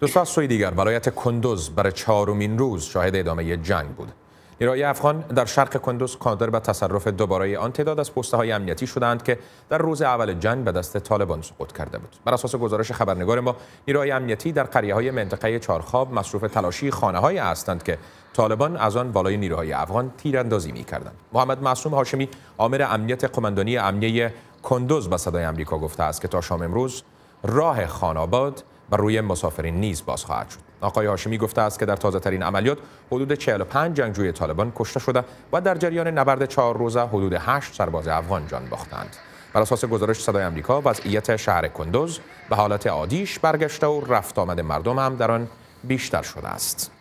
دو سوی دیگر ولایت کندوز برای چهارمین روز شاهد ادامه جنگ بود. نیروهای افغان در شرق کندوز قادر به تصرف دوباره آن تعداد از پست های امنیتی شدند که در روز اول جنگ به دست طالبان سقوط کرده بود بر اساس گزارش خبرنگار ما نیروهای امنیتی در قریه های منطقه چارخاب مصروف تلاشی خانه های هستند که طالبان از آن بالای نیروهای افغان تیراندازی می کردند محمد معصوم هاشمی عامل امنیت قماندانی امنیه کندوز به صدای آمریکا گفته است که تا شام امروز راه خاناباد بر روی مسافرین نیز باز خواهد شد. آقای هاشمی گفته است که در تازه ترین عملیات حدود 45 جنگجوی طالبان کشته شده و در جریان نبرد چهار روزه حدود 8 سرباز افغان جان باختند. بر اساس گزارش صدای آمریکا وضعیت شهر کندوز به حالت عادیش برگشته و رفت آمد مردم هم در آن بیشتر شده است.